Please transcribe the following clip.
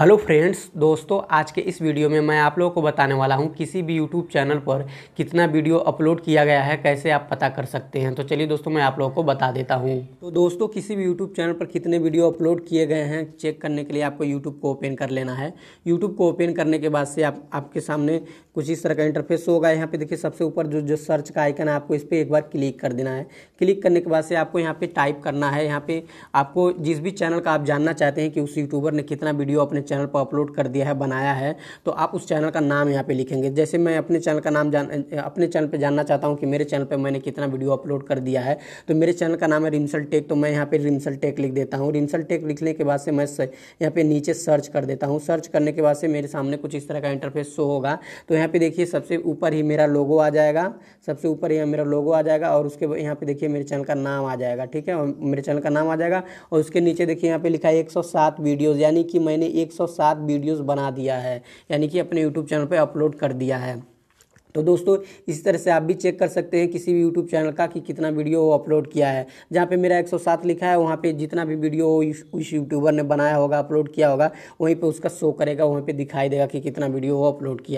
hello friends दोस्तों आज के इस वीडियो में मैं आप लोगों को बताने वाला हूं किसी भी यूट्यूब चैनल पर कितना वीडियो अपलोड किया गया है कैसे आप पता कर सकते हैं तो चलिए दोस्तों मैं आप लोगों को बता देता हूं तो दोस्तों किसी भी यूट्यूब चैनल पर कितने वीडियो अपलोड किए गए हैं चेक करने के लिए आपको यूट्यूब को ओपन कर लेना है यूट्यूब को ओपन करने के बाद से आप आपके सामने कुछ इस तरह का इंटरफेस होगा यहाँ पर देखिए सबसे ऊपर जो जो सर्च का आइकन है आपको इस पर एक बार क्लिक कर देना है क्लिक करने के बाद से आपको यहाँ पर टाइप करना है यहाँ पर आपको जिस भी चैनल का आप जानना चाहते हैं कि उस यूट्यूबर ने कितना वीडियो अपने चैनल पर अपलोड कर दिया है बनाया है तो आप उस चैनल का नाम यहाँ पे लिखेंगे जैसे मैं अपने चैनल का नाम जान अपने चैनल पे जानना चाहता हूँ कि मेरे चैनल पे मैंने कितना वीडियो अपलोड कर दिया है तो मेरे चैनल का नाम है रिमसल टेक तो मैं यहाँ पर रिमसल टेक लिख देता हूँ रिमसल टेक लिखने के बाद से मैं यहाँ पर नीचे सर्च कर देता हूँ सर्च करने के बाद से मेरे सामने कुछ इस तरह का इंटरफेस शो होगा तो यहाँ पर देखिए सबसे ऊपर ही मेरा लोगो आ जाएगा सबसे ऊपर ही मेरा लोगो आ जाएगा और उसके यहाँ पर देखिए मेरे चैनल का नाम आ जाएगा ठीक है मेरे चैनल का नाम आ जाएगा और उसके नीचे देखिए यहाँ पे लिखा है 107 वीडियोस यानी कि मैंने 107 वीडियोस बना दिया है यानी कि अपने यूट्यूब चैनल पर अपलोड कर दिया है तो दोस्तों इस तरह से आप भी चेक कर सकते हैं किसी भी यूट्यूब चैनल का कि कितना वीडियो वो अपलोड किया है जहाँ पे मेरा 107 लिखा है वहाँ पे जितना भी वीडियो उस यूट्यूबर ने बनाया होगा अपलोड किया होगा वहीं पे उसका शो करेगा वहीं पे दिखाई देगा कि कितना वीडियो वो अपलोड किया